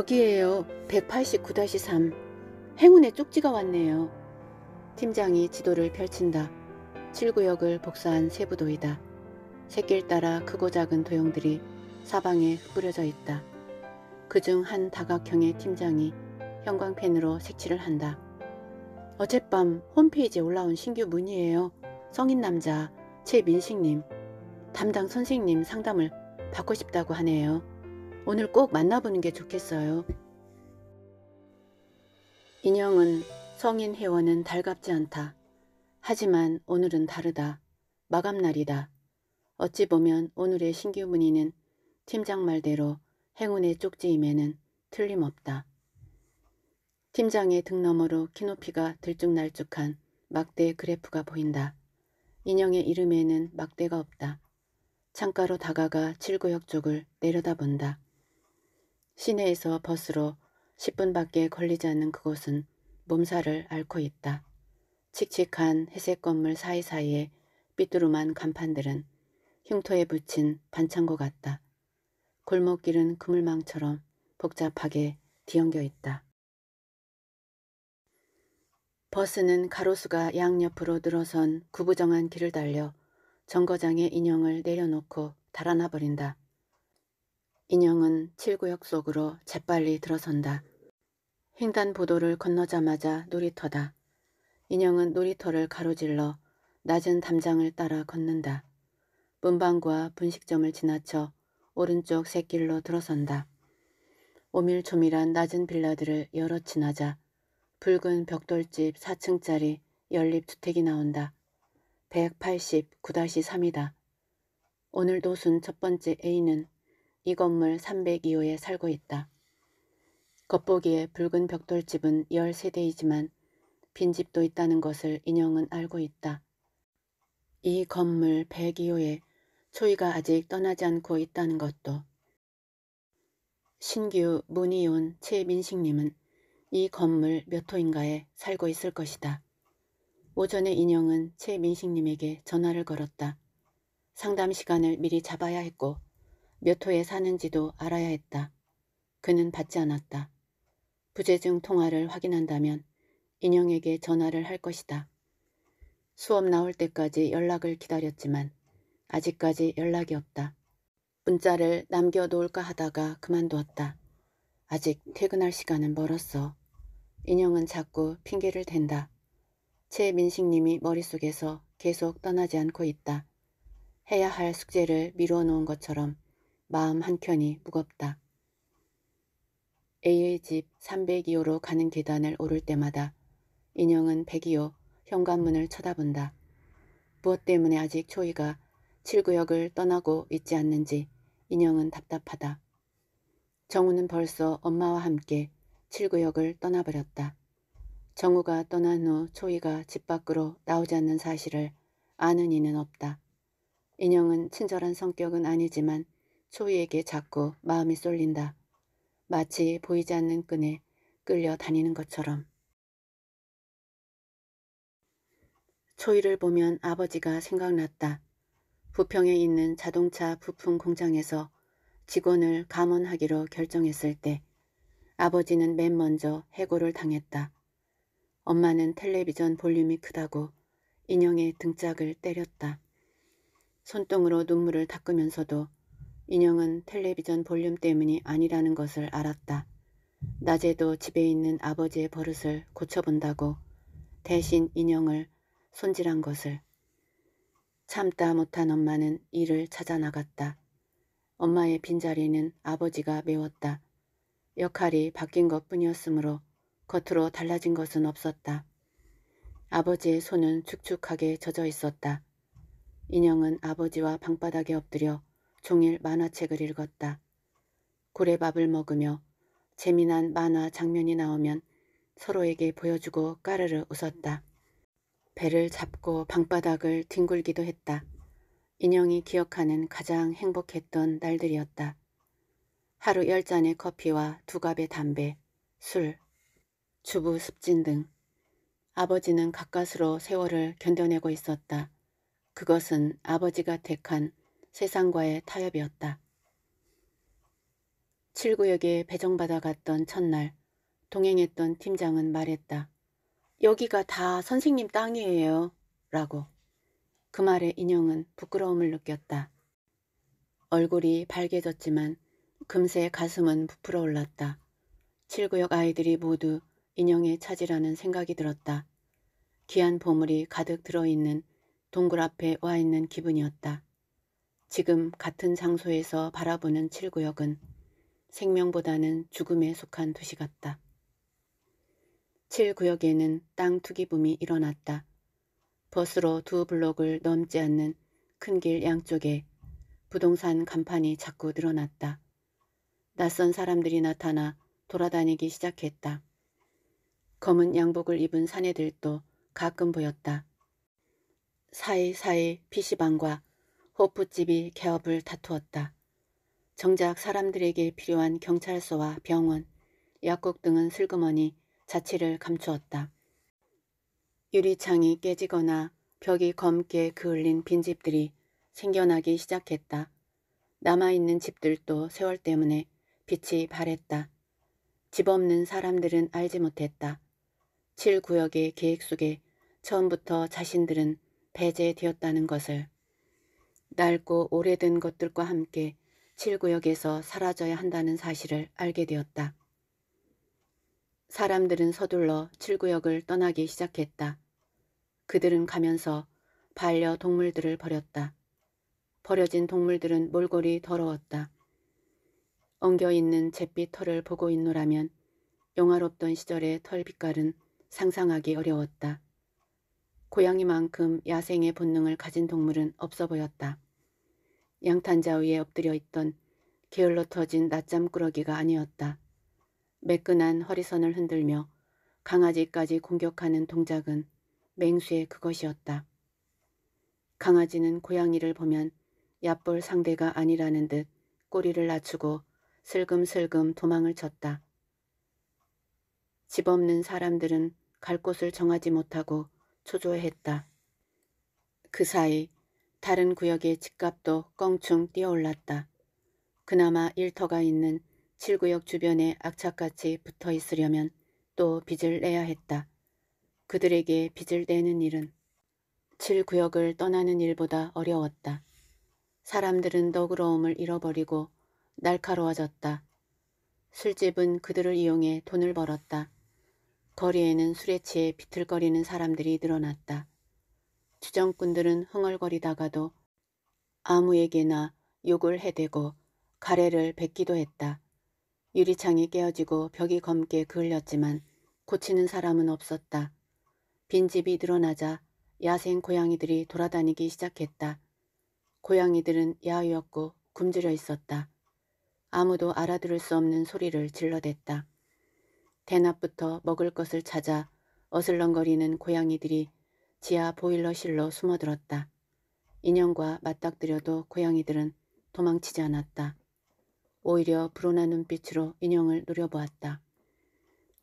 여기에요. 189-3. 행운의 쪽지가 왔네요. 팀장이 지도를 펼친다. 7구역을 복사한 세부도이다. 새길 따라 크고 작은 도형들이 사방에 뿌려져 있다. 그 중 한 다각형의 팀장이 형광펜으로 색칠을 한다. 어젯밤 홈페이지에 올라온 신규 문의예요. 성인 남자 최민식님 담당 선생님 상담을 받고 싶다고 하네요. 오늘 꼭 만나보는 게 좋겠어요. 인형은 성인 회원은 달갑지 않다. 하지만 오늘은 다르다. 마감날이다. 어찌 보면 오늘의 신규 문의는 팀장 말대로 행운의 쪽지임에는 틀림없다. 팀장의 등 너머로 키높이가 들쭉날쭉한 막대 그래프가 보인다. 인형의 이름에는 막대가 없다. 창가로 다가가 칠구역 쪽을 내려다본다. 시내에서 버스로 10분밖에 걸리지 않는 그곳은 몸살을 앓고 있다. 칙칙한 회색 건물 사이사이에 삐뚤음한 간판들은 흉터에 붙인 반창고 같다. 골목길은 그물망처럼 복잡하게 뒤엉겨 있다. 버스는 가로수가 양옆으로 늘어선 구부정한 길을 달려 정거장의 인형을 내려놓고 달아나 버린다. 인형은 칠구역 속으로 재빨리 들어선다. 횡단보도를 건너자마자 놀이터다. 인형은 놀이터를 가로질러 낮은 담장을 따라 걷는다. 문방구와 분식점을 지나쳐 오른쪽 샛길로 들어선다. 오밀조밀한 낮은 빌라들을 열어 지나자 붉은 벽돌집 4층짜리 연립주택이 나온다. 189-3이다. 오늘 도순 첫 번째 A는 이 건물 302호에 살고 있다. 겉보기에 붉은 벽돌집은 13대이지만 빈집도 있다는 것을 인형은 알고 있다. 이 건물 102호에 초이가 아직 떠나지 않고 있다는 것도 신규 문의온 최민식님은 이 건물 몇 호인가에 살고 있을 것이다. 오전에 인형은 최민식님에게 전화를 걸었다. 상담 시간을 미리 잡아야 했고 몇 호에 사는지도 알아야 했다. 그는 받지 않았다. 부재중 통화를 확인한다면 인형에게 전화를 할 것이다. 수업 나올 때까지 연락을 기다렸지만 아직까지 연락이 없다. 문자를 남겨놓을까 하다가 그만두었다. 아직 퇴근할 시간은 멀었어. 인형은 자꾸 핑계를 댄다. 최민식님이 머릿속에서 계속 떠나지 않고 있다. 해야 할 숙제를 미루어 놓은 것처럼 마음 한켠이 무겁다. A의 집 302호로 가는 계단을 오를 때마다 인형은 102호 현관문을 쳐다본다. 무엇 때문에 아직 초이가 7구역을 떠나고 있지 않는지 인형은 답답하다. 정우는 벌써 엄마와 함께 7구역을 떠나버렸다. 정우가 떠난 후 초이가 집 밖으로 나오지 않는 사실을 아는 이는 없다. 인형은 친절한 성격은 아니지만 초희에게 자꾸 마음이 쏠린다. 마치 보이지 않는 끈에 끌려 다니는 것처럼. 초이를 보면 아버지가 생각났다. 부평에 있는 자동차 부품 공장에서 직원을 감원하기로 결정했을 때 아버지는 맨 먼저 해고를 당했다. 엄마는 텔레비전 볼륨이 크다고 인형의 등짝을 때렸다. 손등으로 눈물을 닦으면서도 인형은 텔레비전 볼륨 때문이 아니라는 것을 알았다. 낮에도 집에 있는 아버지의 버릇을 고쳐본다고 대신 인형을 손질한 것을 참다 못한 엄마는 일을 찾아 나갔다. 엄마의 빈자리는 아버지가 메웠다. 역할이 바뀐 것뿐이었으므로 겉으로 달라진 것은 없었다. 아버지의 손은 축축하게 젖어 있었다. 인형은 아버지와 방바닥에 엎드려 종일 만화책을 읽었다. 고래밥을 먹으며 재미난 만화 장면이 나오면 서로에게 보여주고 까르르 웃었다. 배를 잡고 방바닥을 뒹굴기도 했다. 인형이 기억하는 가장 행복했던 날들이었다. 하루 열 잔의 커피와 두 갑의 담배, 술, 주부 습진 등 아버지는 가까스로 세월을 견뎌내고 있었다. 그것은 아버지가 택한 세상과의 타협이었다. 7구역에 배정받아 갔던 첫날 동행했던 팀장은 말했다. 여기가 다 선생님 땅이에요. 라고. 그 말에 인형은 부끄러움을 느꼈다. 얼굴이 밝개졌지만 금세 가슴은 부풀어 올랐다. 7구역 아이들이 모두 인형의 차지라는 생각이 들었다. 귀한 보물이 가득 들어있는 동굴 앞에 와 있는 기분이었다. 지금 같은 장소에서 바라보는 7구역은 생명보다는 죽음에 속한 도시 같다. 7구역에는땅 투기붐이 일어났다. 버스로 두 블록을 넘지 않는 큰 길 양쪽에 부동산 간판이 자꾸 늘어났다. 낯선 사람들이 나타나 돌아다니기 시작했다. 검은 양복을 입은 사내들도 가끔 보였다. 사이사이 PC방과 호프집이 개업을 다투었다. 정작 사람들에게 필요한 경찰서와 병원, 약국 등은 슬그머니 자취를 감추었다. 유리창이 깨지거나 벽이 검게 그을린 빈집들이 생겨나기 시작했다. 남아있는 집들도 세월 때문에 빛이 바랬다. 집 없는 사람들은 알지 못했다. 7구역의 계획 속에 처음부터 자신들은 배제되었다는 것을. 낡고 오래된 것들과 함께 칠구역에서 사라져야 한다는 사실을 알게 되었다. 사람들은 서둘러 칠구역을 떠나기 시작했다. 그들은 가면서 반려 동물들을 버렸다. 버려진 동물들은 몰골이 더러웠다. 엉겨있는 잿빛 털을 보고 있노라면 영화롭던 시절의 털 빛깔은 상상하기 어려웠다. 고양이만큼 야생의 본능을 가진 동물은 없어 보였다. 양탄자 위에 엎드려 있던 게을러 터진 낮잠꾸러기가 아니었다. 매끈한 허리선을 흔들며 강아지까지 공격하는 동작은 맹수의 그것이었다. 강아지는 고양이를 보면 얕볼 상대가 아니라는 듯 꼬리를 낮추고 슬금슬금 도망을 쳤다. 집 없는 사람들은 갈 곳을 정하지 못하고 초조해했다. 그 사이 다른 구역의 집값도 껑충 뛰어올랐다. 그나마 일터가 있는 7구역 주변에 악착같이 붙어 있으려면 또 빚을 내야 했다. 그들에게 빚을 내는 일은 7구역을 떠나는 일보다 어려웠다. 사람들은 너그러움을 잃어버리고 날카로워졌다. 술집은 그들을 이용해 돈을 벌었다. 거리에는 술에 취해 비틀거리는 사람들이 늘어났다. 주정꾼들은 흥얼거리다가도 아무에게나 욕을 해대고 가래를 뱉기도 했다. 유리창이 깨어지고 벽이 검게 그을렸지만 고치는 사람은 없었다. 빈집이 늘어나자 야생 고양이들이 돌아다니기 시작했다. 고양이들은 야유였고 굶주려 있었다. 아무도 알아들을 수 없는 소리를 질러댔다. 대낮부터 먹을 것을 찾아 어슬렁거리는 고양이들이 지하 보일러실로 숨어들었다. 인형과 맞닥뜨려도 고양이들은 도망치지 않았다. 오히려 불어한 눈빛으로 인형을 노려보았다.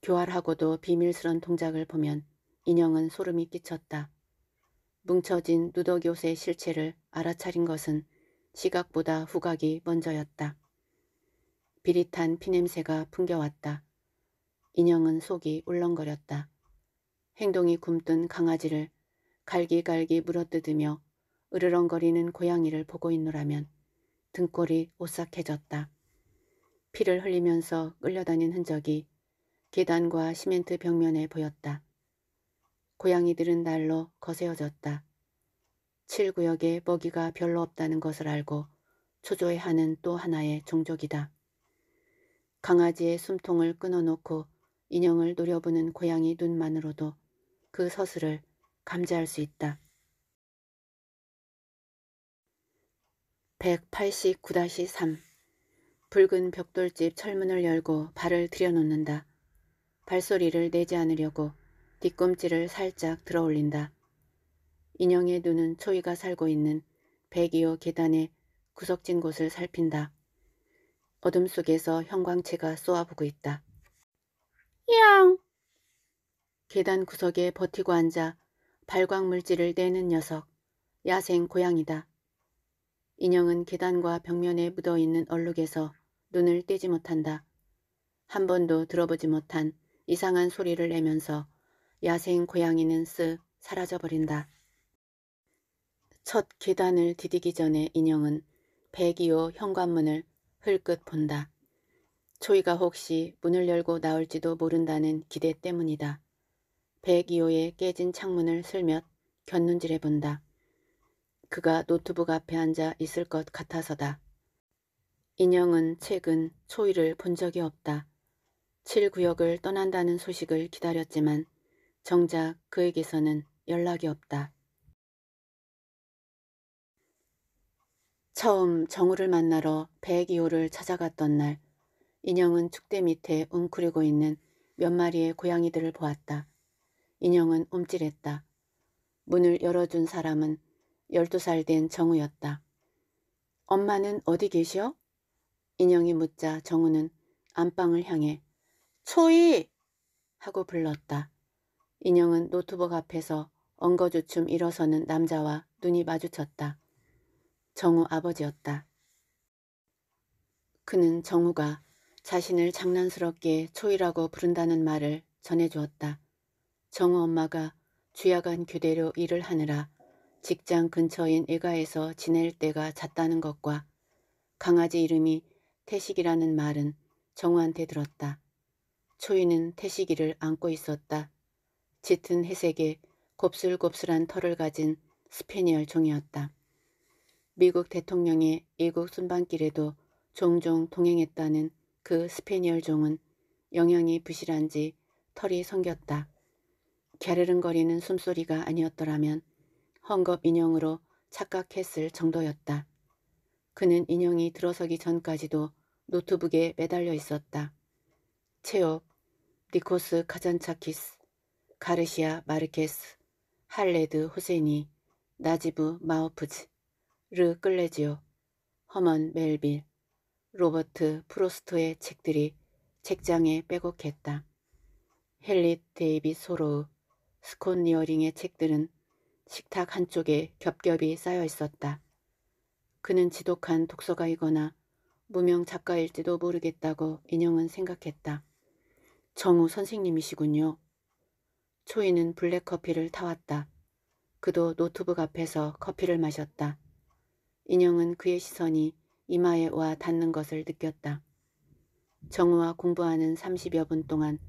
교활하고도 비밀스런 동작을 보면 인형은 소름이 끼쳤다. 뭉쳐진 누더기 옷의 실체를 알아차린 것은 시각보다 후각이 먼저였다. 비릿한 피냄새가 풍겨왔다. 인형은 속이 울렁거렸다. 행동이 굼뜬 강아지를 갈기갈기 물어뜯으며 으르렁거리는 고양이를 보고 있노라면 등골이 오싹해졌다. 피를 흘리면서 끌려다닌 흔적이 계단과 시멘트 벽면에 보였다. 고양이들은 날로 거세어졌다. 7구역에 먹이가 별로 없다는 것을 알고 초조해하는 또 하나의 종족이다. 강아지의 숨통을 끊어놓고 인형을 노려보는 고양이 눈만으로도 그 서술을 감지할 수 있다. 189-3 붉은 벽돌집 철문을 열고 발을 들여놓는다. 발소리를 내지 않으려고 뒤꿈치를 살짝 들어올린다. 인형의 눈은 초이가 살고 있는 102호 계단의 구석진 곳을 살핀다. 어둠 속에서 형광체가 쏘아보고 있다. 야옹! 계단 구석에 버티고 앉아 발광물질을 내는 녀석, 야생 고양이다. 인형은 계단과 벽면에 묻어있는 얼룩에서 눈을 떼지 못한다. 한 번도 들어보지 못한 이상한 소리를 내면서 야생 고양이는 쓱 사라져버린다. 첫 계단을 디디기 전에 인형은 102호 현관문을 흘끗 본다. 초이가 혹시 문을 열고 나올지도 모른다는 기대 때문이다. 102호의 깨진 창문을 슬며 곁눈질해 본다. 그가 노트북 앞에 앉아 있을 것 같아서다. 인형은 최근 초이를 본 적이 없다. 7구역을 떠난다는 소식을 기다렸지만 정작 그에게서는 연락이 없다. 처음 정우를 만나러 102호를 찾아갔던 날 인형은 축대 밑에 웅크리고 있는 몇 마리의 고양이들을 보았다. 인형은 움찔했다. 문을 열어준 사람은 12살 된 정우였다. 엄마는 어디 계셔? 인형이 묻자 정우는 안방을 향해 초이! 하고 불렀다. 인형은 노트북 앞에서 엉거주춤 일어서는 남자와 눈이 마주쳤다. 정우 아버지였다. 그는 정우가 자신을 장난스럽게 초이라고 부른다는 말을 전해주었다. 정우 엄마가 주야간 교대로 일을 하느라 직장 근처인 일가에서 지낼 때가 잦다는 것과 강아지 이름이 태식이라는 말은 정우한테 들었다. 초이는 태식이를 안고 있었다. 짙은 회색에 곱슬곱슬한 털을 가진 스페니얼 종이었다. 미국 대통령의 이국 순방길에도 종종 동행했다는 그 스페니얼 종은 영양이 부실한지 털이 성겼다. 갸르릉거리는 숨소리가 아니었더라면 헝겊 인형으로 착각했을 정도였다. 그는 인형이 들어서기 전까지도 노트북에 매달려 있었다. 체업, 니코스 카잔차키스, 가르시아 마르케스, 할레드 호세니, 나지브 마오프즈, 르 끌레지오, 허먼 멜빌, 로버트 프로스트의 책들이 책장에 빼곡했다. 헬릿 데이비 소로우, 스콘 리어링의 책들은 식탁 한쪽에 겹겹이 쌓여 있었다. 그는 지독한 독서가이거나 무명 작가일지도 모르겠다고 인형은 생각했다. 정우 선생님이시군요. 초이는 블랙커피를 타왔다. 그도 노트북 앞에서 커피를 마셨다. 인형은 그의 시선이 이마에 와 닿는 것을 느꼈다. 정우와 공부하는 30여 분 동안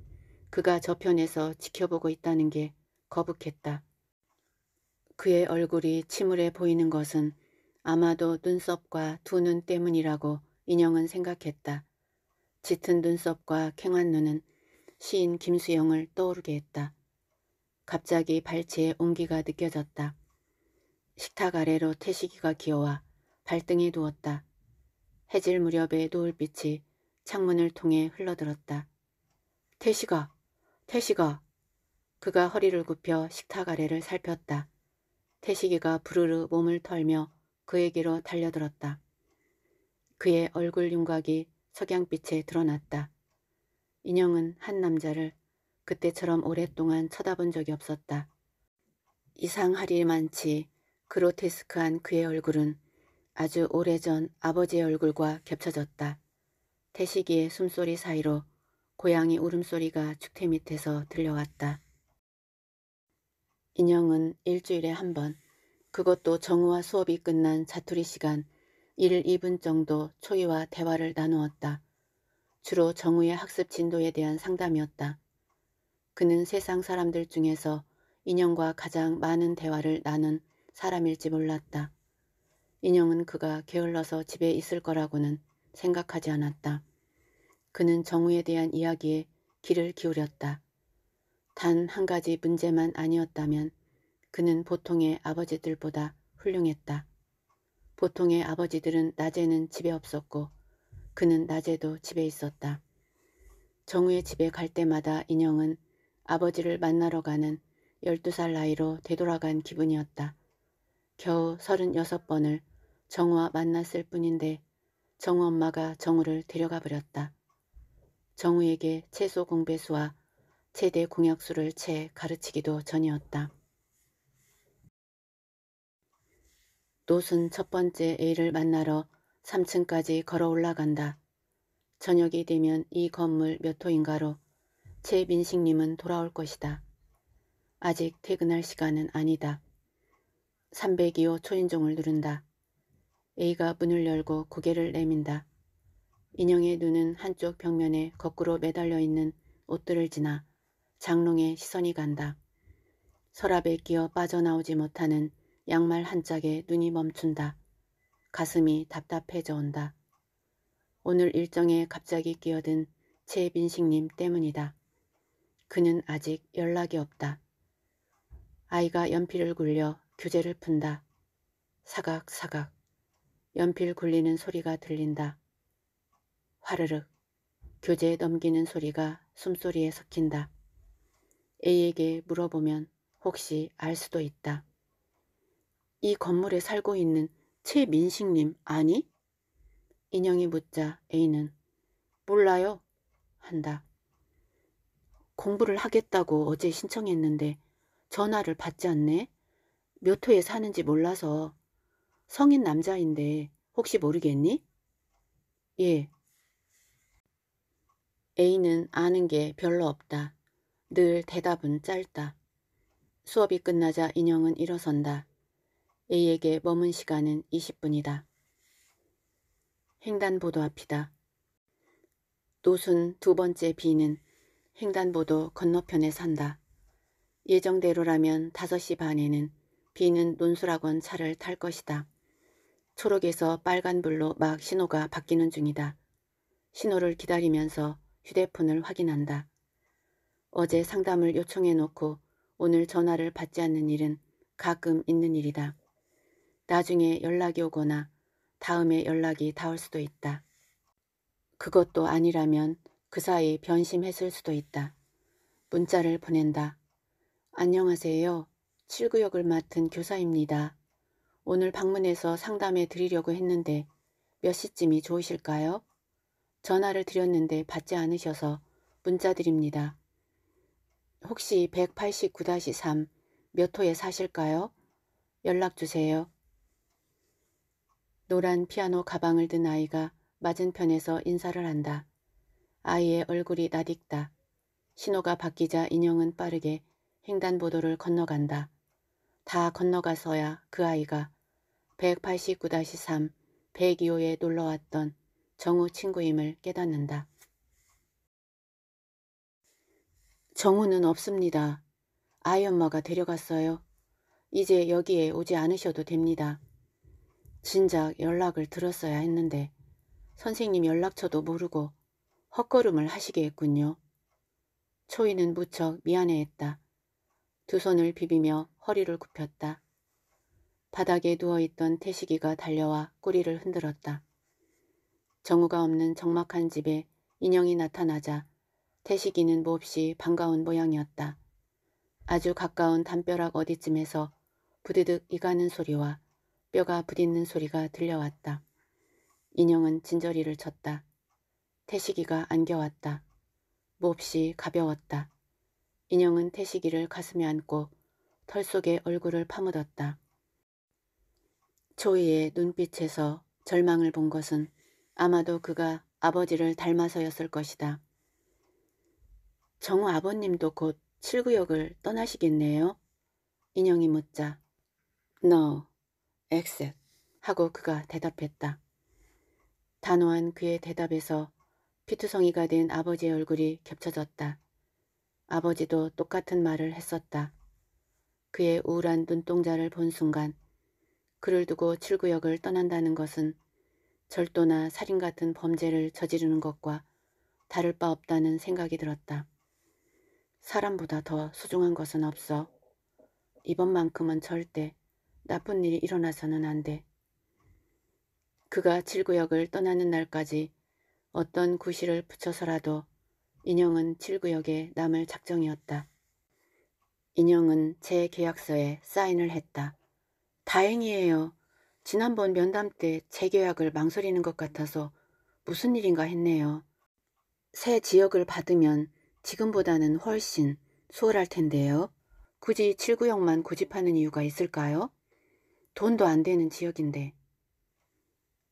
그가 저편에서 지켜보고 있다는 게 거북했다. 그의 얼굴이 침울해 보이는 것은 아마도 눈썹과 두 눈 때문이라고 인형은 생각했다. 짙은 눈썹과 캥한 눈은 시인 김수영을 떠오르게 했다. 갑자기 발치에 온기가 느껴졌다. 식탁 아래로 태식이가 기어와 발등에 누웠다. 해질 무렵에 노을빛이 창문을 통해 흘러들었다. 태시가, 태시가. 그가 허리를 굽혀 식탁 아래를 살폈다. 태식이가 부르르 몸을 털며 그에게로 달려들었다. 그의 얼굴 윤곽이 석양빛에 드러났다. 인형은 한 남자를 그때처럼 오랫동안 쳐다본 적이 없었다. 이상하리 만치 그로테스크한 그의 얼굴은 아주 오래전 아버지의 얼굴과 겹쳐졌다. 태식이의 숨소리 사이로 고양이 울음소리가 축태 밑에서 들려왔다. 인형은 일주일에 한 번, 그것도 정우와 수업이 끝난 자투리 시간 1, 2분 정도 초이와 대화를 나누었다. 주로 정우의 학습 진도에 대한 상담이었다. 그는 세상 사람들 중에서 인형과 가장 많은 대화를 나눈 사람일지 몰랐다. 인형은 그가 게을러서 집에 있을 거라고는 생각하지 않았다. 그는 정우에 대한 이야기에 귀를 기울였다. 단 한 가지 문제만 아니었다면 그는 보통의 아버지들보다 훌륭했다. 보통의 아버지들은 낮에는 집에 없었고 그는 낮에도 집에 있었다. 정우의 집에 갈 때마다 인형은 아버지를 만나러 가는 12살 나이로 되돌아간 기분이었다. 겨우 36번을 정우와 만났을 뿐인데 정우 엄마가 정우를 데려가 버렸다. 정우에게 최소 공배수와 최대 공약수를 채 가르치기도 전이었다. 노순 첫 번째 A를 만나러 3층까지 걸어 올라간다. 저녁이 되면 이 건물 몇 호인가로 최민식님은 돌아올 것이다. 아직 퇴근할 시간은 아니다. 302호 초인종을 누른다. A가 문을 열고 고개를 내민다. 인형의 눈은 한쪽 벽면에 거꾸로 매달려 있는 옷들을 지나 장롱에 시선이 간다. 서랍에 끼어 빠져나오지 못하는 양말 한 짝에 눈이 멈춘다. 가슴이 답답해져 온다. 오늘 일정에 갑자기 끼어든 최민식님 때문이다. 그는 아직 연락이 없다. 아이가 연필을 굴려 교재를 푼다. 사각사각. 연필 굴리는 소리가 들린다. 화르륵 교재에 넘기는 소리가 숨소리에 섞인다. A에게 물어보면 혹시 알 수도 있다. 이 건물에 살고 있는 최민식님 아니? 인형이 묻자 A는 몰라요 한다. 공부를 하겠다고 어제 신청했는데 전화를 받지 않네. 몇 호에 사는지 몰라서 성인 남자인데 혹시 모르겠니? 예. A는 아는 게 별로 없다. 늘 대답은 짧다. 수업이 끝나자 인형은 일어선다. A에게 머문 시간은 20분이다. 횡단보도 앞이다. 노순 두 번째 B는 횡단보도 건너편에 산다. 예정대로라면 5시 반에는 B는 논술학원 차를 탈 것이다. 초록에서 빨간불로 막 신호가 바뀌는 중이다. 신호를 기다리면서 휴대폰을 확인한다. 어제 상담을 요청해 놓고 오늘 전화를 받지 않는 일은 가끔 있는 일이다. 나중에 연락이 오거나 다음에 연락이 닿을 수도 있다. 그것도 아니라면 그 사이 변심했을 수도 있다. 문자를 보낸다. 안녕하세요. 7구역을 맡은 교사입니다. 오늘 방문해서 상담해 드리려고 했는데 몇 시쯤이 좋으실까요? 전화를 드렸는데 받지 않으셔서 문자 드립니다. 혹시 189-3 몇 호에 사실까요? 연락 주세요. 노란 피아노 가방을 든 아이가 맞은편에서 인사를 한다. 아이의 얼굴이 나딕다. 신호가 바뀌자 인형은 빠르게 횡단보도를 건너간다. 다 건너가서야 그 아이가 189-3 102호에 놀러왔던 정우 친구임을 깨닫는다. 정우는 없습니다. 아이 엄마가 데려갔어요. 이제 여기에 오지 않으셔도 됩니다. 진작 연락을 들었어야 했는데 선생님 연락처도 모르고 헛걸음을 하시게 했군요. 초이는 무척 미안해했다. 두 손을 비비며 허리를 굽혔다. 바닥에 누워있던 태식이가 달려와 꼬리를 흔들었다. 정우가 없는 적막한 집에 인형이 나타나자 태식이는 몹시 반가운 모양이었다. 아주 가까운 담벼락 어디쯤에서 부드득 이가는 소리와 뼈가 부딪는 소리가 들려왔다. 인형은 진저리를 쳤다. 태식이가 안겨왔다. 몹시 가벼웠다. 인형은 태식이를 가슴에 안고 털 속에 얼굴을 파묻었다. 초이의 눈빛에서 절망을 본 것은 아마도 그가 아버지를 닮아서였을 것이다. 정우 아버님도 곧 칠구역을 떠나시겠네요? 인형이 묻자. No, exit. 하고 그가 대답했다. 단호한 그의 대답에서 피투성이가 된 아버지의 얼굴이 겹쳐졌다. 아버지도 똑같은 말을 했었다. 그의 우울한 눈동자를 본 순간 그를 두고 칠구역을 떠난다는 것은 절도나 살인 같은 범죄를 저지르는 것과 다를 바 없다는 생각이 들었다. 사람보다 더 소중한 것은 없어. 이번만큼은 절대 나쁜 일이 일어나서는 안 돼. 그가 칠구역을 떠나는 날까지 어떤 구실을 붙여서라도 인형은 칠구역에 남을 작정이었다. 인형은 제 계약서에 사인을 했다. 다행이에요. 지난번 면담 때 재계약을 망설이는 것 같아서 무슨 일인가 했네요. 새 지역을 받으면 지금보다는 훨씬 수월할 텐데요. 굳이 7구역만 고집하는 이유가 있을까요? 돈도 안 되는 지역인데.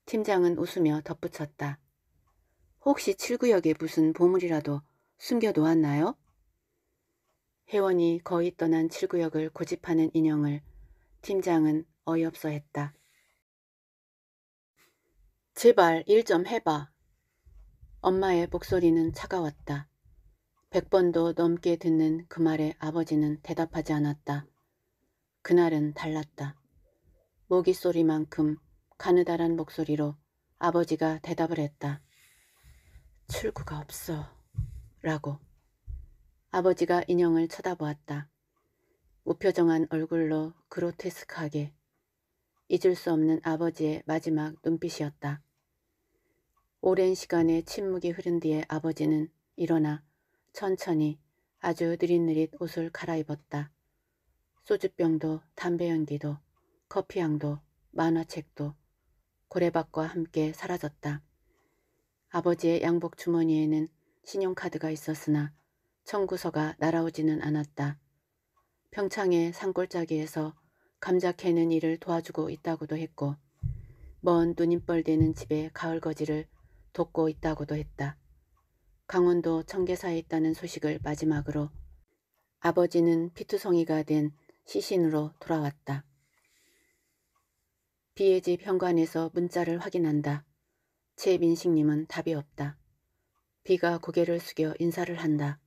팀장은 웃으며 덧붙였다. 혹시 7구역에 무슨 보물이라도 숨겨놓았나요? 회원이 거의 떠난 7구역을 고집하는 인형을 팀장은 어이없어 했다. 제발 일 좀 해봐. 엄마의 목소리는 차가웠다. 백번도 넘게 듣는 그 말에 아버지는 대답하지 않았다. 그날은 달랐다. 모기 소리만큼 가느다란 목소리로 아버지가 대답을 했다. 출구가 없어. 라고. 아버지가 인형을 쳐다보았다. 무표정한 얼굴로 그로테스크하게 잊을 수 없는 아버지의 마지막 눈빛이었다. 오랜 시간의 침묵이 흐른 뒤에 아버지는 일어나 천천히 아주 느릿느릿 옷을 갈아입었다. 소주병도 담배 연기도 커피향도 만화책도 고래박과 함께 사라졌다. 아버지의 양복 주머니에는 신용카드가 있었으나 청구서가 날아오지는 않았다. 평창의 산골짜기에서 감자 캐는 일을 도와주고 있다고도 했고 먼 눈인뻘 되는 집의 가을 거지를 돕고 있다고도 했다. 강원도 청계사에 있다는 소식을 마지막으로 아버지는 피투성이가 된 시신으로 돌아왔다. 비의 집 현관에서 문자를 확인한다. 최민식님은 답이 없다. 비가 고개를 숙여 인사를 한다.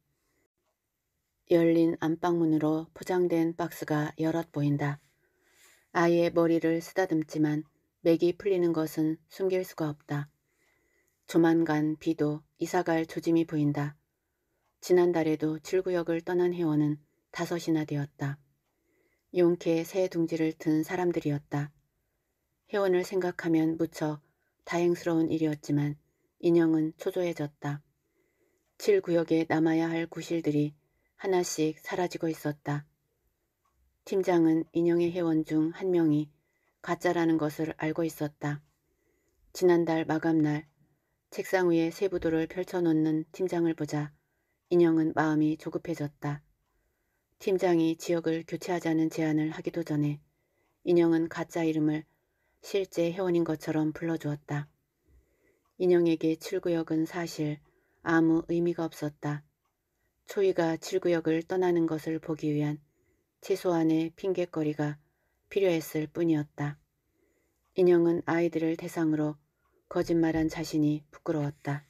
열린 안방문으로 포장된 박스가 여럿 보인다. 아이의 머리를 쓰다듬지만 맥이 풀리는 것은 숨길 수가 없다. 조만간 비도 이사갈 조짐이 보인다. 지난달에도 출구역을 떠난 회원은 다섯이나 되었다. 용케 새 둥지를 든 사람들이었다. 회원을 생각하면 무척 다행스러운 일이었지만 인형은 초조해졌다. 7구역에 남아야 할 구실들이 하나씩 사라지고 있었다. 팀장은 인형의 회원 중 한 명이 가짜라는 것을 알고 있었다. 지난달 마감날 책상 위에 세부도를 펼쳐놓는 팀장을 보자 인형은 마음이 조급해졌다. 팀장이 지역을 교체하자는 제안을 하기도 전에 인형은 가짜 이름을 실제 회원인 것처럼 불러주었다. 인형에게 출구역은 사실 아무 의미가 없었다. 초이가 칠구역을 떠나는 것을 보기 위한 최소한의 핑곗거리가 필요했을 뿐이었다. 인형은 아이들을 대상으로 거짓말한 자신이 부끄러웠다.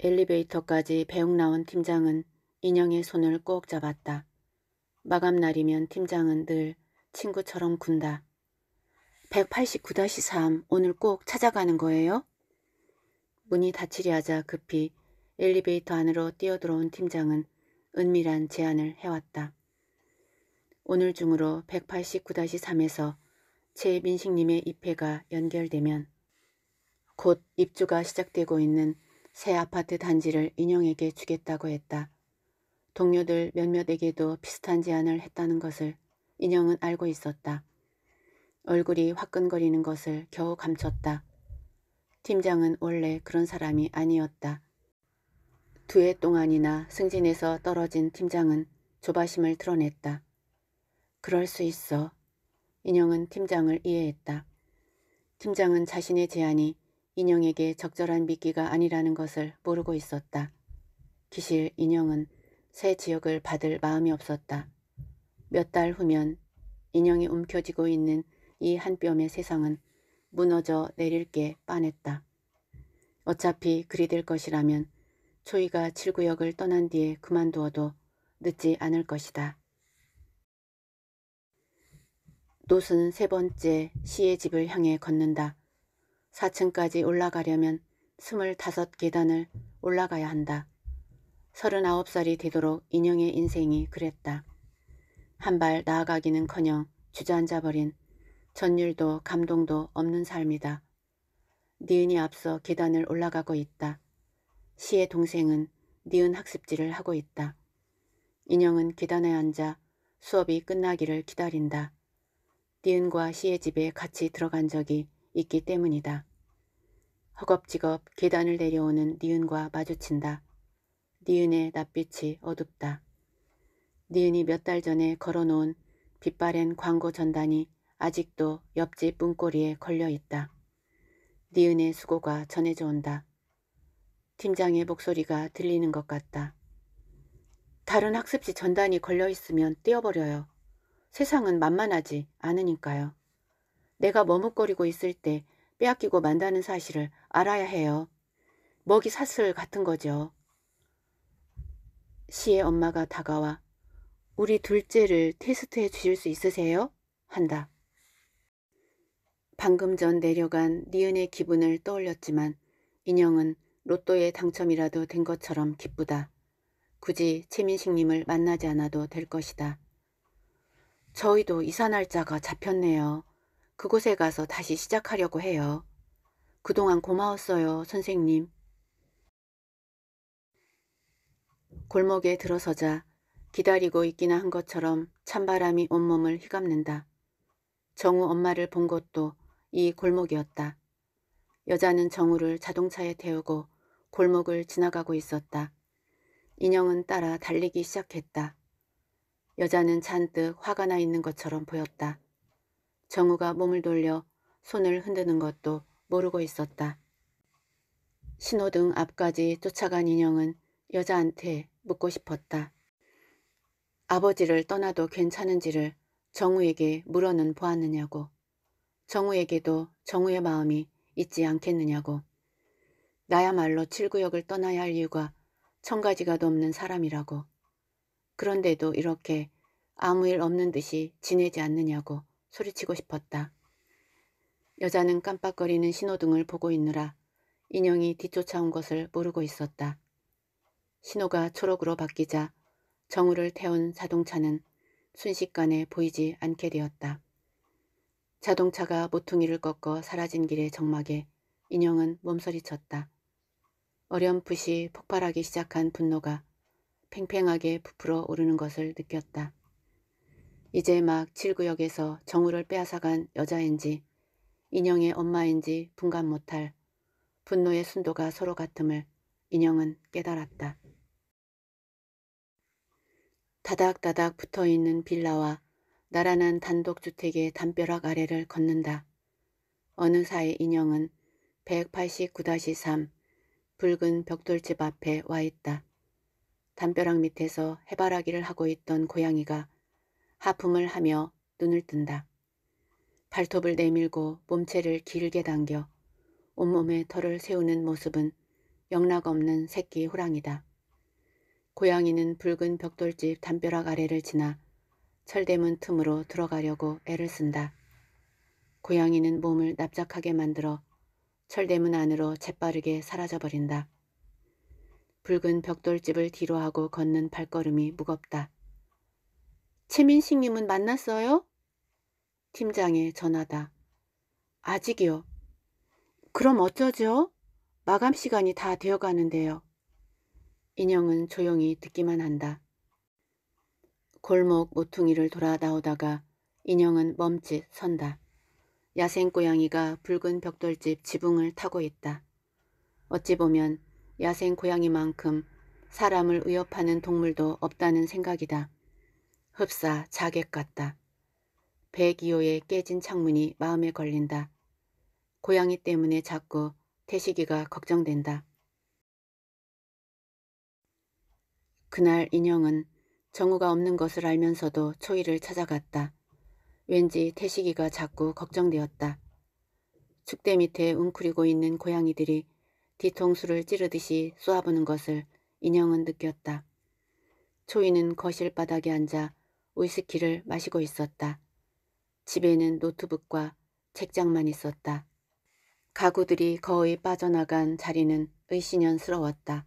엘리베이터까지 배웅 나온 팀장은 인형의 손을 꼭 잡았다. 마감날이면 팀장은 늘 친구처럼 군다. 189-3 오늘 꼭 찾아가는 거예요? 문이 닫히려 하자 급히 엘리베이터 안으로 뛰어들어온 팀장은 은밀한 제안을 해왔다. 오늘 중으로 189-3에서 최민식님의 입회가 연결되면 곧 입주가 시작되고 있는 새 아파트 단지를 인형에게 주겠다고 했다. 동료들 몇몇에게도 비슷한 제안을 했다는 것을 인형은 알고 있었다. 얼굴이 화끈거리는 것을 겨우 감췄다. 팀장은 원래 그런 사람이 아니었다. 두해 동안이나 승진에서 떨어진 팀장은 조바심을 드러냈다. 그럴 수 있어. 인형은 팀장을 이해했다. 팀장은 자신의 제안이 인형에게 적절한 미끼가 아니라는 것을 모르고 있었다. 기실 인형은 새 지역을 받을 마음이 없었다. 몇 달 후면 인형이 움켜쥐고 있는 이 한 뼘의 세상은 무너져 내릴 게 뻔했다. 어차피 그리 될 것이라면 초이가 칠구역을 떠난 뒤에 그만두어도 늦지 않을 것이다. 노순 세 번째 시의 집을 향해 걷는다. 4층까지 올라가려면 25계단을 올라가야 한다. 39살이 되도록 인형의 인생이 그랬다. 한 발 나아가기는커녕 주저앉아버린 전율도 감동도 없는 삶이다. 니은이 앞서 계단을 올라가고 있다. 시의 동생은 니은 학습지를 하고 있다. 인형은 계단에 앉아 수업이 끝나기를 기다린다. 니은과 시의 집에 같이 들어간 적이 있기 때문이다. 허겁지겁 계단을 내려오는 니은과 마주친다. 니은의 낯빛이 어둡다. 니은이 몇 달 전에 걸어놓은 빛바랜 광고 전단이 아직도 옆집 문고리에 걸려있다. 니은의 수고가 전해져 온다. 팀장의 목소리가 들리는 것 같다. 다른 학습지 전단이 걸려 있으면 떼어버려요. 세상은 만만하지 않으니까요. 내가 머뭇거리고 있을 때 빼앗기고 만다는 사실을 알아야 해요. 먹이 사슬 같은 거죠. 시의 엄마가 다가와 우리 둘째를 테스트해 주실 수 있으세요? 한다. 방금 전 내려간 니은의 기분을 떠올렸지만 인형은 로또에 당첨이라도 된 것처럼 기쁘다. 굳이 최민식님을 만나지 않아도 될 것이다. 저희도 이사 날짜가 잡혔네요. 그곳에 가서 다시 시작하려고 해요. 그동안 고마웠어요, 선생님. 골목에 들어서자 기다리고 있기나 한 것처럼 찬바람이 온몸을 휘감는다. 정우 엄마를 본 것도 이 골목이었다. 여자는 정우를 자동차에 태우고 골목을 지나가고 있었다. 인형은 따라 달리기 시작했다. 여자는 잔뜩 화가 나 있는 것처럼 보였다. 정우가 몸을 돌려 손을 흔드는 것도 모르고 있었다. 신호등 앞까지 쫓아간 인형은 여자한테 묻고 싶었다. 아버지를 떠나도 괜찮은지를 정우에게 물어는 보았느냐고. 정우에게도 정우의 마음이 있지 않겠느냐고. 나야말로 칠구역을 떠나야 할 이유가 천 가지가 넘는 사람이라고. 그런데도 이렇게 아무 일 없는 듯이 지내지 않느냐고 소리치고 싶었다. 여자는 깜빡거리는 신호등을 보고 있느라 인형이 뒤쫓아온 것을 모르고 있었다. 신호가 초록으로 바뀌자 정우를 태운 자동차는 순식간에 보이지 않게 되었다. 자동차가 모퉁이를 꺾어 사라진 길의 정막에 인형은 몸서리쳤다. 어렴풋이 폭발하기 시작한 분노가 팽팽하게 부풀어 오르는 것을 느꼈다. 이제 막 7구역에서 정우를 빼앗아간 여자인지 인형의 엄마인지 분간 못할 분노의 순도가 서로 같음을 인형은 깨달았다. 다닥다닥 붙어있는 빌라와 나란한 단독주택의 담벼락 아래를 걷는다. 어느 사이 인형은 189-3 붉은 벽돌집 앞에 와 있다. 담벼락 밑에서 해바라기를 하고 있던 고양이가 하품을 하며 눈을 뜬다. 발톱을 내밀고 몸체를 길게 당겨 온몸에 털을 세우는 모습은 영락없는 새끼 호랑이다. 고양이는 붉은 벽돌집 담벼락 아래를 지나 철대문 틈으로 들어가려고 애를 쓴다. 고양이는 몸을 납작하게 만들어 철대문 안으로 재빠르게 사라져버린다. 붉은 벽돌집을 뒤로 하고 걷는 발걸음이 무겁다. 최민식님은 만났어요? 팀장의 전화다. 아직이요. 그럼 어쩌죠? 마감 시간이 다 되어가는데요. 인형은 조용히 듣기만 한다. 골목 모퉁이를 돌아 다오다가 인형은 멈칫 선다. 야생 고양이가 붉은 벽돌집 지붕을 타고 있다. 어찌 보면 야생 고양이만큼 사람을 위협하는 동물도 없다는 생각이다. 흡사 자객 같다. 102호의 깨진 창문이 마음에 걸린다. 고양이 때문에 자꾸 태식이가 걱정된다. 그날 인형은 정우가 없는 것을 알면서도 초이를 찾아갔다. 왠지 태식이가 자꾸 걱정되었다. 축대 밑에 웅크리고 있는 고양이들이 뒤통수를 찌르듯이 쏘아보는 것을 인형은 느꼈다. 초이는 거실 바닥에 앉아 위스키를 마시고 있었다. 집에는 노트북과 책장만 있었다. 가구들이 거의 빠져나간 자리는 의신연스러웠다.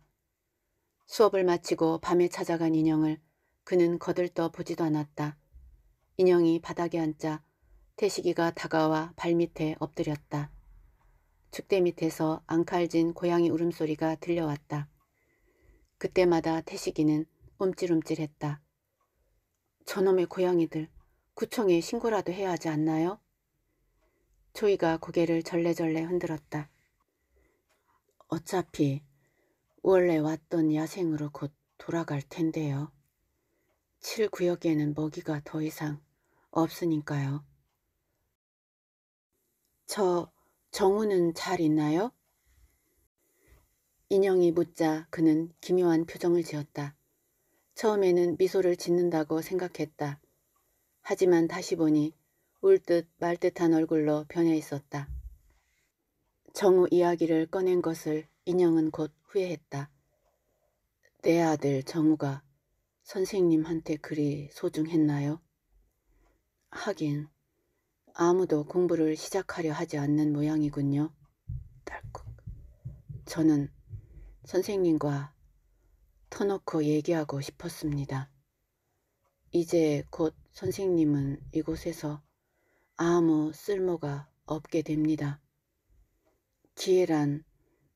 수업을 마치고 밤에 찾아간 인형을 그는 거들떠 보지도 않았다. 인형이 바닥에 앉자 태식이가 다가와 발밑에 엎드렸다. 축대 밑에서 앙칼진 고양이 울음소리가 들려왔다. 그때마다 태식이는 움찔움찔했다. 저놈의 고양이들 구청에 신고라도 해야 하지 않나요? 초이가 고개를 절레절레 흔들었다. 어차피 원래 왔던 야생으로 곧 돌아갈 텐데요. 7구역에는 먹이가 더 이상 없으니까요. 저 정우는 잘 있나요? 인형이 묻자 그는 기묘한 표정을 지었다. 처음에는 미소를 짓는다고 생각했다. 하지만 다시 보니 울듯 말듯한 얼굴로 변해 있었다. 정우 이야기를 꺼낸 것을 인형은 곧 후회했다. 내 아들 정우가 선생님한테 그리 소중했나요? 하긴 아무도 공부를 시작하려 하지 않는 모양이군요. 딸꾹. 저는 선생님과 터놓고 얘기하고 싶었습니다. 이제 곧 선생님은 이곳에서 아무 쓸모가 없게 됩니다. 기회란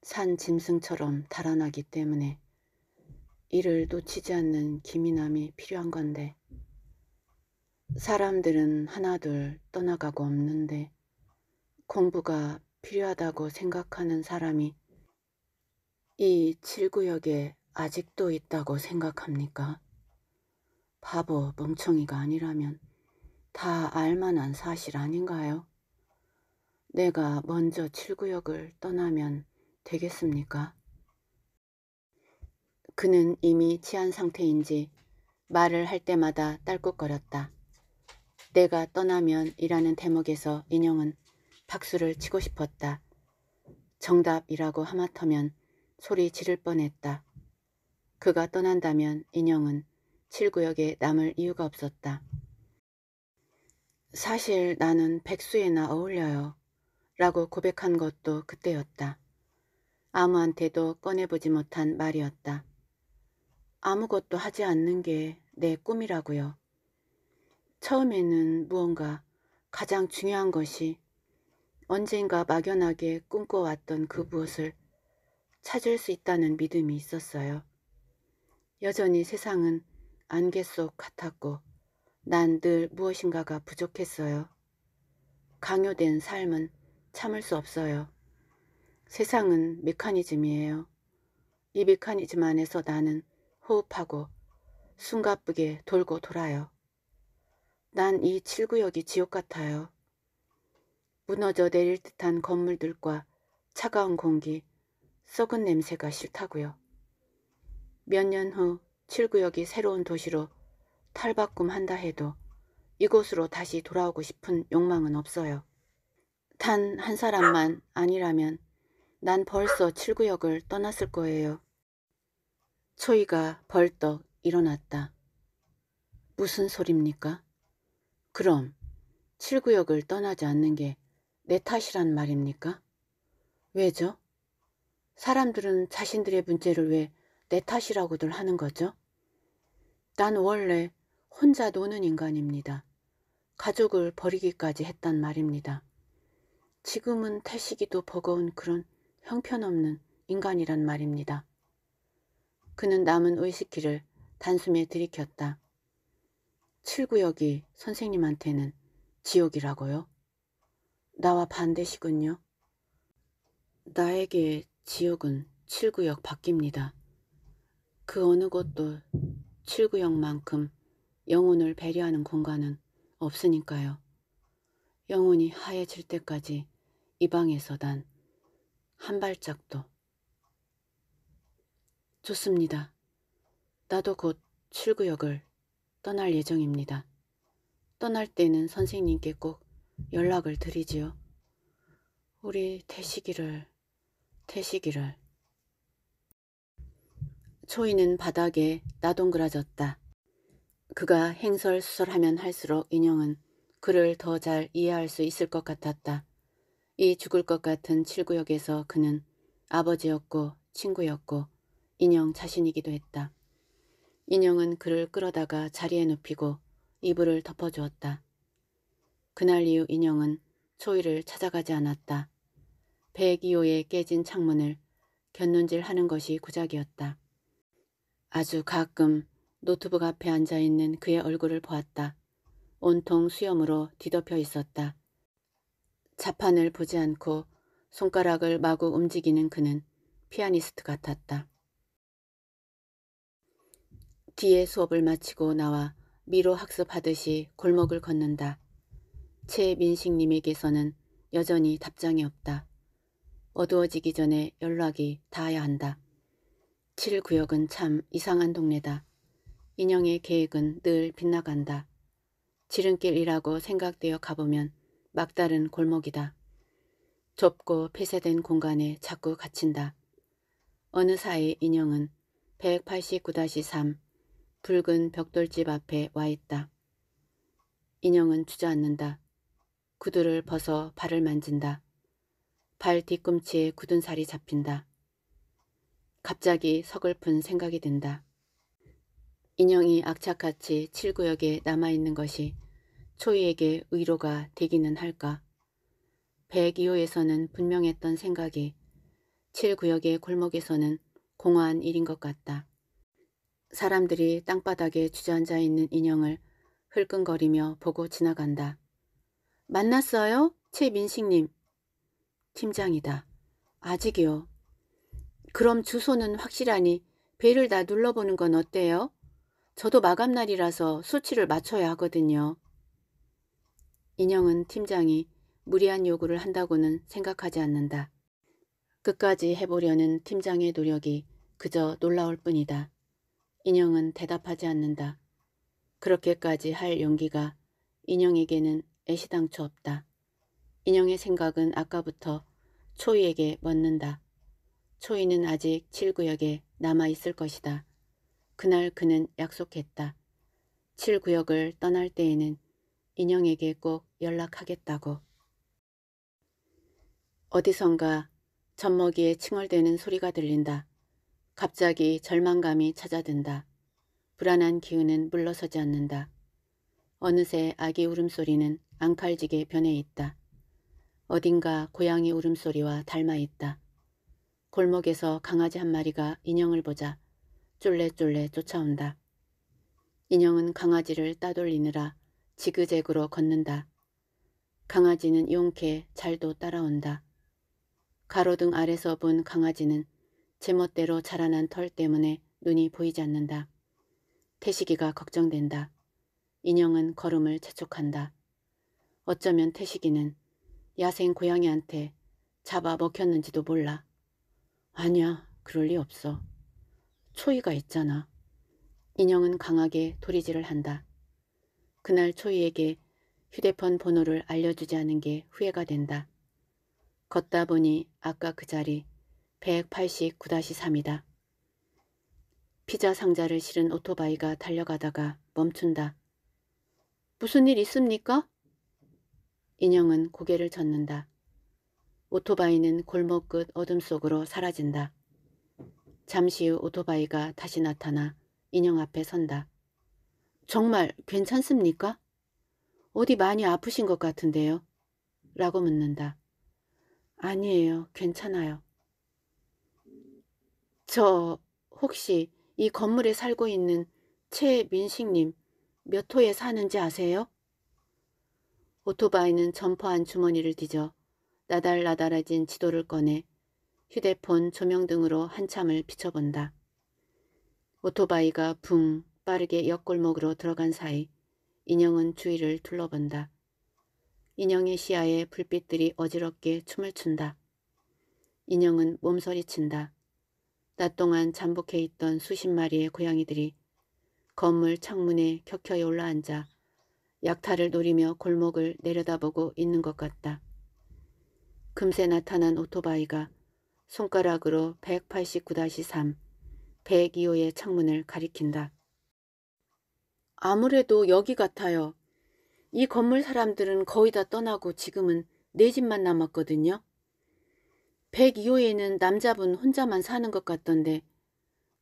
산 짐승처럼 달아나기 때문에 이를 놓치지 않는 기민함이 필요한 건데 사람들은 하나둘 떠나가고 없는데 공부가 필요하다고 생각하는 사람이 이 7구역에 아직도 있다고 생각합니까? 바보 멍청이가 아니라면 다 알만한 사실 아닌가요? 내가 먼저 7구역을 떠나면 되겠습니까? 그는 이미 취한 상태인지 말을 할 때마다 딸꾹거렸다. 내가 떠나면 이라는 대목에서 인형은 박수를 치고 싶었다. 정답이라고 하마터면 소리 지를 뻔했다. 그가 떠난다면 인형은 7구역에 남을 이유가 없었다. 사실 나는 백수에나 어울려요. 라고 고백한 것도 그때였다. 아무한테도 꺼내보지 못한 말이었다. 아무것도 하지 않는 게 내 꿈이라고요. 처음에는 무언가 가장 중요한 것이 언젠가 막연하게 꿈꿔왔던 그 무엇을 찾을 수 있다는 믿음이 있었어요. 여전히 세상은 안개 속 같았고 난 늘 무엇인가가 부족했어요. 강요된 삶은 참을 수 없어요. 세상은 메커니즘이에요. 이 메커니즘 안에서 나는 호흡하고 숨가쁘게 돌고 돌아요. 난이 7구역이 지옥 같아요. 무너져 내릴 듯한 건물들과 차가운 공기, 썩은 냄새가 싫다고요. 몇 년 후 7구역이 새로운 도시로 탈바꿈한다 해도 이곳으로 다시 돌아오고 싶은 욕망은 없어요. 단 한 사람만 아니라면 난 벌써 7구역을 떠났을 거예요. 초이가 벌떡 일어났다. 무슨 소립니까? 그럼 칠구역을 떠나지 않는 게 내 탓이란 말입니까? 왜죠? 사람들은 자신들의 문제를 왜 내 탓이라고들 하는 거죠? 난 원래 혼자 노는 인간입니다. 가족을 버리기까지 했단 말입니다. 지금은 태식이도 버거운 그런 형편없는 인간이란 말입니다. 그는 남은 의식기를 단숨에 들이켰다. 7구역이 선생님한테는 지옥이라고요? 나와 반대시군요. 나에게 지옥은 7구역 바뀝니다. 그 어느 곳도 7구역만큼 영혼을 배려하는 공간은 없으니까요. 영혼이 하얘질 때까지 이 방에서 단 한 발짝도. 좋습니다. 나도 곧 7구역을 떠날 예정입니다. 떠날 때는 선생님께 꼭 연락을 드리지요. 우리 태식이를, 태식이를. 초이는 바닥에 나동그라졌다. 그가 행설수설하면 할수록 인형은 그를 더 잘 이해할 수 있을 것 같았다. 이 죽을 것 같은 칠구역에서 그는 아버지였고 친구였고 인형 자신이기도 했다. 인형은 그를 끌어다가 자리에 눕히고 이불을 덮어주었다. 그날 이후 인형은 초이를 찾아가지 않았다. 배기호에 깨진 창문을 견눈질하는 것이 구작이었다. 아주 가끔 노트북 앞에 앉아있는 그의 얼굴을 보았다. 온통 수염으로 뒤덮여 있었다. 자판을 보지 않고 손가락을 마구 움직이는 그는 피아니스트 같았다. 뒤에 수업을 마치고 나와 미로 학습하듯이 골목을 걷는다. 최민식님에게서는 여전히 답장이 없다. 어두워지기 전에 연락이 닿아야 한다. 7구역은 참 이상한 동네다. 인형의 계획은 늘 빗나간다. 지름길이라고 생각되어 가보면 막다른 골목이다. 좁고 폐쇄된 공간에 자꾸 갇힌다. 어느 사이 인형은 189-3 붉은 벽돌집 앞에 와 있다. 인형은 주저앉는다. 구두를 벗어 발을 만진다. 발 뒤꿈치에 굳은 살이 잡힌다. 갑자기 서글픈 생각이 든다. 인형이 악착같이 칠구역에 남아있는 것이 초이에게 의로가 되기는 할까. 102호에서는 분명했던 생각이 칠구역의 골목에서는 공허한 일인 것 같다. 사람들이 땅바닥에 주저앉아 있는 인형을 흘끈거리며 보고 지나간다. 만났어요? 최민식님. 팀장이다. 아직이요. 그럼 주소는 확실하니 배를 다 눌러보는 건 어때요? 저도 마감날이라서 수치를 맞춰야 하거든요. 인형은 팀장이 무리한 요구를 한다고는 생각하지 않는다. 끝까지 해보려는 팀장의 노력이 그저 놀라울 뿐이다. 인형은 대답하지 않는다. 그렇게까지 할 용기가 인형에게는 애시당초 없다. 인형의 생각은 아까부터 초이에게 묻는다. 초이는 아직 7구역에 남아있을 것이다. 그날 그는 약속했다. 7구역을 떠날 때에는 인형에게 꼭 연락하겠다고. 어디선가 젖먹이에 칭얼대는 소리가 들린다. 갑자기 절망감이 찾아든다. 불안한 기운은 물러서지 않는다. 어느새 아기 울음소리는 앙칼지게 변해 있다. 어딘가 고양이 울음소리와 닮아 있다. 골목에서 강아지 한 마리가 인형을 보자 쫄래쫄래 쫓아온다. 인형은 강아지를 따돌리느라 지그재그로 걷는다. 강아지는 용케 잘도 따라온다. 가로등 아래서 본 강아지는 제멋대로 자라난 털 때문에 눈이 보이지 않는다. 태식이가 걱정된다. 인형은 걸음을 재촉한다. 어쩌면 태식이는 야생 고양이한테 잡아 먹혔는지도 몰라. 아니야, 그럴 리 없어. 초이가 있잖아. 인형은 강하게 도리질을 한다. 그날 초이에게 휴대폰 번호를 알려주지 않은 게 후회가 된다. 걷다 보니 아까 그 자리 189-3이다. 피자 상자를 실은 오토바이가 달려가다가 멈춘다. 무슨 일 있습니까? 인형은 고개를 젓는다. 오토바이는 골목 끝 어둠 속으로 사라진다. 잠시 후 오토바이가 다시 나타나 인형 앞에 선다. 정말 괜찮습니까? 어디 많이 아프신 것 같은데요? 라고 묻는다. 아니에요. 괜찮아요. 저 혹시 이 건물에 살고 있는 최민식님 몇 호에 사는지 아세요? 오토바이는 점퍼 한 주머니를 뒤져 나달나달해진 지도를 꺼내 휴대폰 조명등으로 한참을 비춰본다. 오토바이가 붕 빠르게 옆골목으로 들어간 사이 인형은 주위를 둘러본다. 인형의 시야에 불빛들이 어지럽게 춤을 춘다. 인형은 몸서리친다. 낮 동안 잠복해 있던 수십 마리의 고양이들이 건물 창문에 켜켜이 올라앉아 약탈을 노리며 골목을 내려다보고 있는 것 같다. 금세 나타난 오토바이가 손가락으로 189-3, 102호의 창문을 가리킨다. 아무래도 여기 같아요. 이 건물 사람들은 거의 다 떠나고 지금은 내 집만 남았거든요. 102호에는 남자분 혼자만 사는 것 같던데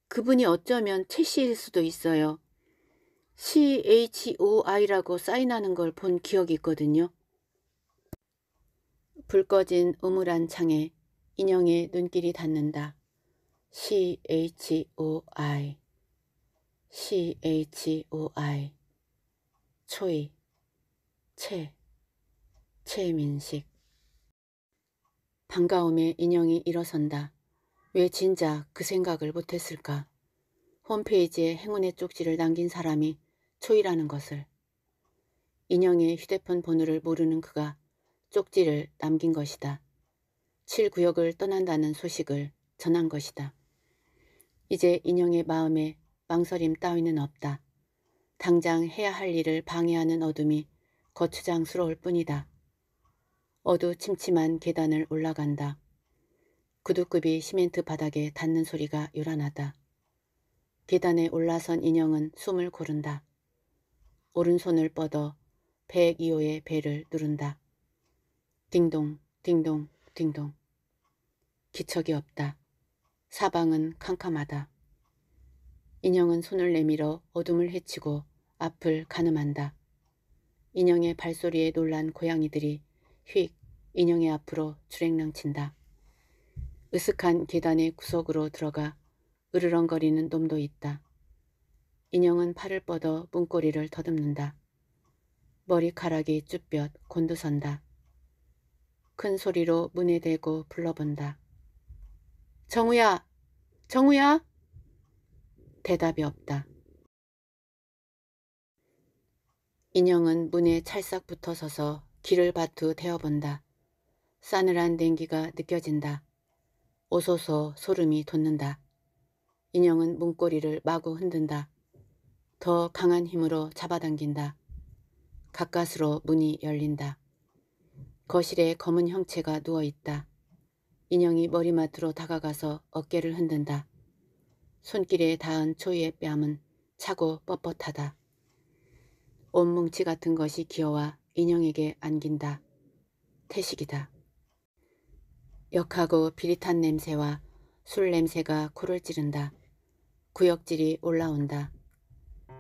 그분이 어쩌면 최 씨일 수도 있어요. CHOI라고 사인하는 걸 본 기억이 있거든요. 불 꺼진 우물한 창에 인형의 눈길이 닿는다. CHOI CHOI 초이 최 최민식 반가움에 인형이 일어선다. 왜 진작 그 생각을 못했을까? 홈페이지에 행운의 쪽지를 남긴 사람이 초이라는 것을. 인형의 휴대폰 번호를 모르는 그가 쪽지를 남긴 것이다. 7구역을 떠난다는 소식을 전한 것이다. 이제 인형의 마음에 망설임 따위는 없다. 당장 해야 할 일을 방해하는 어둠이 거추장스러울 뿐이다. 어두침침한 계단을 올라간다. 구두급이 시멘트 바닥에 닿는 소리가 요란하다. 계단에 올라선 인형은 숨을 고른다. 오른손을 뻗어 102호의 배를 누른다. 딩동 딩동 딩동 기척이 없다. 사방은 캄캄하다. 인형은 손을 내밀어 어둠을 헤치고 앞을 가늠한다. 인형의 발소리에 놀란 고양이들이 휙 인형의 앞으로 주랭랑친다. 으슥한 계단의 구석으로 들어가 으르렁거리는 놈도 있다. 인형은 팔을 뻗어 문고리를 더듬는다. 머리카락이 쭈뼛 곤두선다. 큰 소리로 문에 대고 불러본다. 정우야! 정우야! 대답이 없다. 인형은 문에 찰싹 붙어서서 길을 바투 태어본다 싸늘한 냉기가 느껴진다. 오소소 소름이 돋는다. 인형은 문고리를 마구 흔든다. 더 강한 힘으로 잡아당긴다. 가까스로 문이 열린다. 거실에 검은 형체가 누워있다. 인형이 머리맡으로 다가가서 어깨를 흔든다. 손길에 닿은 초이의 뺨은 차고 뻣뻣하다. 온뭉치 같은 것이 기어와 인형에게 안긴다. 태식이다. 역하고 비릿한 냄새와 술 냄새가 코를 찌른다. 구역질이 올라온다.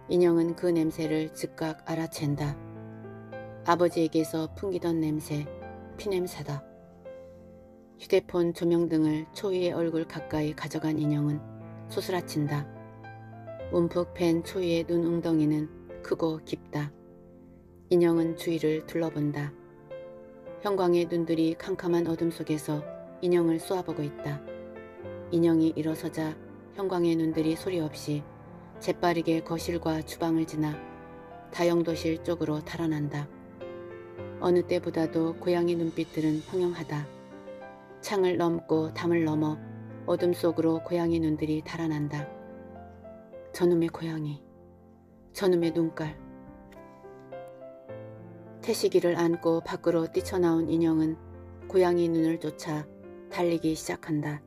인형은 그 냄새를 즉각 알아챈다. 아버지에게서 풍기던 냄새, 피냄새다. 휴대폰 조명등을 초희의 얼굴 가까이 가져간 인형은 소스라친다. 움푹 팬 초희의 눈웅덩이는 크고 깊다. 인형은 주위를 둘러본다. 형광의 눈들이 캄캄한 어둠 속에서 인형을 쏘아보고 있다. 인형이 일어서자 형광의 눈들이 소리 없이 재빠르게 거실과 주방을 지나 다용도실 쪽으로 달아난다. 어느 때보다도 고양이 눈빛들은 황영하다 창을 넘고 담을 넘어 어둠 속으로 고양이 눈들이 달아난다. 저놈의 고양이, 저놈의 눈깔, 태식이를 안고 밖으로 뛰쳐나온 인형은 고양이 눈을 쫓아 달리기 시작한다.